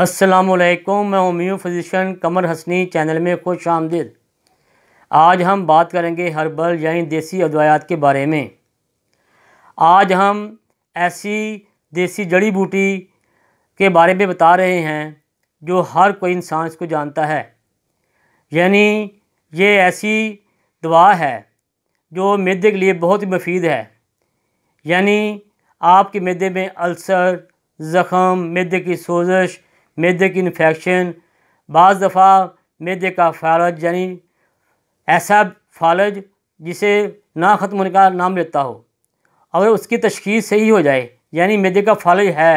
असलकुम मैं homeo physician Qamar Hasni channel में खुश आमदीद आज हम बात करेंगे हर्बल यानी देसी अद्वायात के बारे में आज हम ऐसी देसी जड़ी बूटी के बारे में बता रहे हैं जो हर कोई इंसान इसको जानता है यानी ये ऐसी दवा है जो मैदे के लिए बहुत ही मफीद है यानी आपके मैदे में अल्सर ज़ख़म मैदे की सोजश मैदे की इन्फेक्शन बज़ दफ़ा मैदे का फालज यानी ऐसा फालज जिसे ना ख़त्म होने का नाम लेता हो और उसकी तशखीस सही हो जाए यानी मैदे का फालज है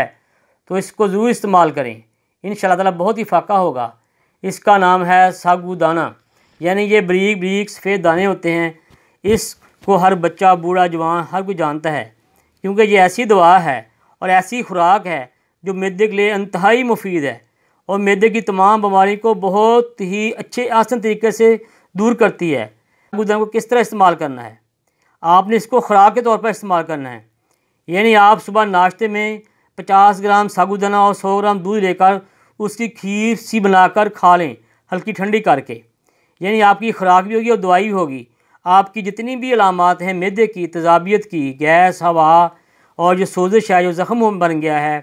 तो इसको ज़रूर इस्तेमाल करें इन ताला बहुत ही फाका होगा इसका नाम है दाना यानी ये बरीक बरीक सफ़ेद दाने होते हैं इसको हर बच्चा बूढ़ा जवान हर कोई जानता है क्योंकि ये ऐसी दवा है और ऐसी खुराक है जो मैदे के लिए इंतहाई मुफीद है और मैदे की तमाम बीमारी को बहुत ही अच्छे आसन तरीके से दूर करती है गुदा को किस तरह इस्तेमाल करना है आपने इसको ख़ुराक के तौर पर इस्तेमाल करना है यानी आप सुबह नाश्ते में 50 ग्राम सागुदाना और 100 ग्राम दूध लेकर उसकी खीर सी बनाकर खा लें हल्की ठंडी करके यानी आपकी खुराक भी होगी और दवाई भी होगी आपकी जितनी भी अलामत हैं मैदे की तजाबियत की गैस हवा और जो सोजिश है जो जख्म बन गया है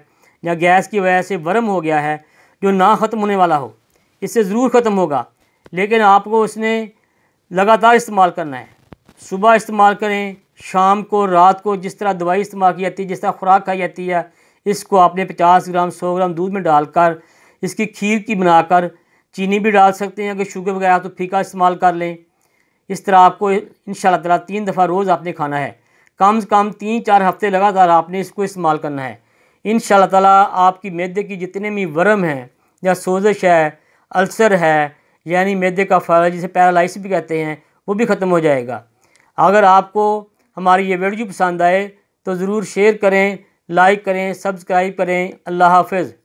या गैस की वजह से वर्म हो गया है जो ना ख़त्म होने वाला हो इससे ज़रूर ख़त्म होगा लेकिन आपको इसने लगातार इस्तेमाल करना है सुबह इस्तेमाल करें शाम को रात को जिस तरह दवाई इस्तेमाल की जाती है जिस तरह खुराक खाई जाती है इसको आपने 50 ग्राम 100 ग्राम दूध में डालकर इसकी खीर की बनाकर चीनी भी डाल सकते हैं अगर शुगर वगैरह तो फीका इस्तेमाल कर लें इस तरह आपको इन शाला तीन दफ़ा रोज़ आपने खाना है कम से कम तीन चार हफ्ते लगातार आपने इसको इस्तेमाल करना है इन ताला आपकी मैदे की जितने भी वर्म हैं या सोजिश है अल्सर है यानी मैदे का फल जिसे पैरालिस भी कहते हैं वो भी ख़त्म हो जाएगा अगर आपको हमारी ये वीडियो पसंद आए तो ज़रूर शेयर करें लाइक करें सब्सक्राइब करें अल्लाह हाफिज़